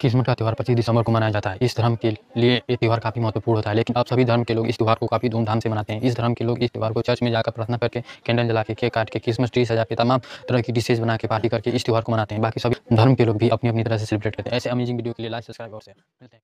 Christmas का त्यौहार पच्चीस दिसंबर को मनाया जाता है इस धर्म के लिए ये त्यौहार काफी महत्वपूर्ण होता है लेकिन अब सभी धर्म के लोग इस त्यौहार को काफी धूमधाम से मनाते हैं इस धर्म के लोग इस त्यौहार को चर्च में जाकर प्रार्थना करके कैंडल जला के केक काट के क्रिसमस ट्री सजा के तमाम तरह की डिशेज बना के पार्टी करके इस त्यौहार को मनाते हैं बाकी सभी धर्म के लोग भी अपनी अपनी तरह से सेलिब्रेट करते हैं ऐसे अमेजिंग वीडियो के लिए लाइक सब्सक्राइब और शेयर मिलते हैं